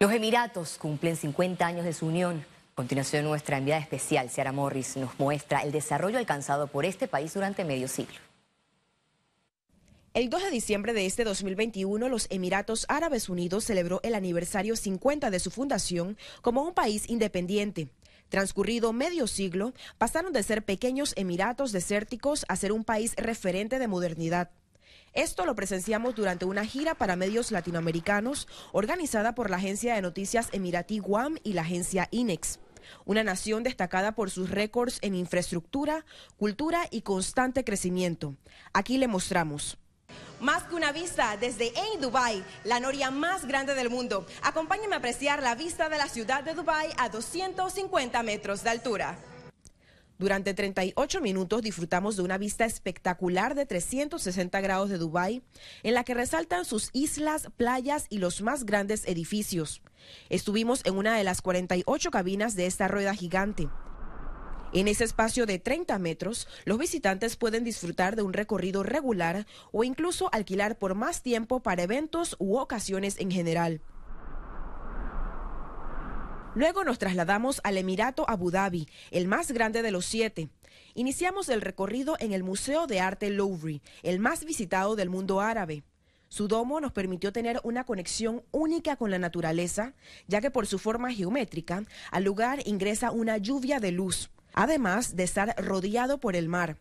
Los Emiratos cumplen 50 años de su unión. A continuación, nuestra enviada especial, Ciara Morris, nos muestra el desarrollo alcanzado por este país durante medio siglo. El 2 de diciembre de este 2021, los Emiratos Árabes Unidos celebró el aniversario 50 de su fundación como un país independiente. Transcurrido medio siglo, pasaron de ser pequeños emiratos desérticos a ser un país referente de modernidad. Esto lo presenciamos durante una gira para medios latinoamericanos organizada por la agencia de noticias Emirati Guam y la agencia INEX una nación destacada por sus récords en infraestructura, cultura y constante crecimiento. Aquí le mostramos. Más que una vista desde en Dubai, la noria más grande del mundo. Acompáñenme a apreciar la vista de la ciudad de Dubai a 250 metros de altura. Durante 38 minutos disfrutamos de una vista espectacular de 360 grados de Dubái, en la que resaltan sus islas, playas y los más grandes edificios. Estuvimos en una de las 48 cabinas de esta rueda gigante. En ese espacio de 30 metros, los visitantes pueden disfrutar de un recorrido regular o incluso alquilar por más tiempo para eventos u ocasiones en general. Luego nos trasladamos al Emirato Abu Dhabi, el más grande de los siete. Iniciamos el recorrido en el Museo de Arte Louvre, el más visitado del mundo árabe. Su domo nos permitió tener una conexión única con la naturaleza, ya que por su forma geométrica al lugar ingresa una lluvia de luz, además de estar rodeado por el mar.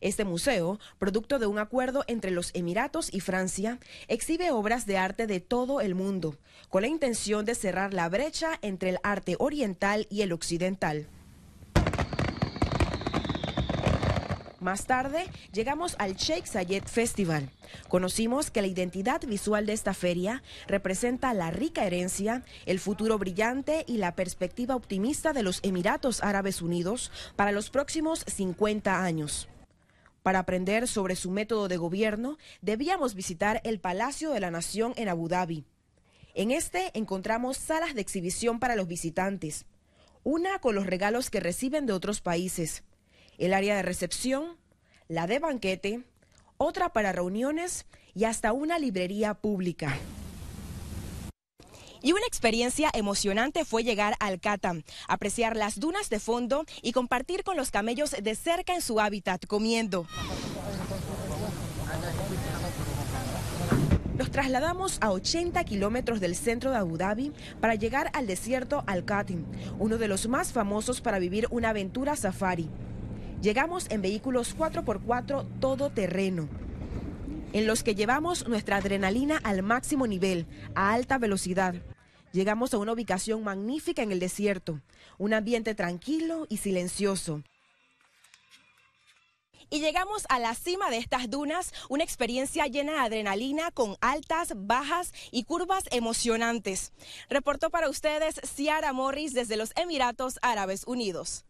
Este museo, producto de un acuerdo entre los Emiratos y Francia, exhibe obras de arte de todo el mundo, con la intención de cerrar la brecha entre el arte oriental y el occidental. Más tarde llegamos al Sheikh Zayed Festival. Conocimos que la identidad visual de esta feria representa la rica herencia, el futuro brillante y la perspectiva optimista de los Emiratos Árabes Unidos para los próximos 50 años. Para aprender sobre su método de gobierno, debíamos visitar el Palacio de la Nación en Abu Dhabi. En este encontramos salas de exhibición para los visitantes, una con los regalos que reciben de otros países, el área de recepción, la de banquete, otra para reuniones y hasta una librería pública. Y una experiencia emocionante fue llegar al Catam, apreciar las dunas de fondo y compartir con los camellos de cerca en su hábitat comiendo. Nos trasladamos a 80 kilómetros del centro de Abu Dhabi para llegar al desierto Al-Qatim, uno de los más famosos para vivir una aventura safari. Llegamos en vehículos 4x4 terreno en los que llevamos nuestra adrenalina al máximo nivel, a alta velocidad. Llegamos a una ubicación magnífica en el desierto, un ambiente tranquilo y silencioso. Y llegamos a la cima de estas dunas, una experiencia llena de adrenalina con altas, bajas y curvas emocionantes. Reportó para ustedes Ciara Morris desde los Emiratos Árabes Unidos.